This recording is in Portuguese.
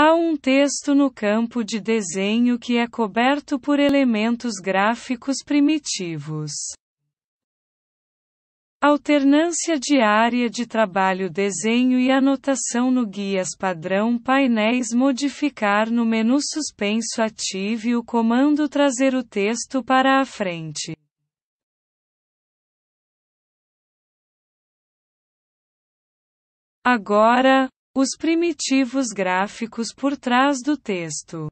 Há um texto no campo de desenho que é coberto por elementos gráficos primitivos. Alternância de área de trabalho desenho e anotação no guias padrão painéis modificar no menu suspenso ative o comando trazer o texto para a frente. Agora, os primitivos gráficos por trás do texto.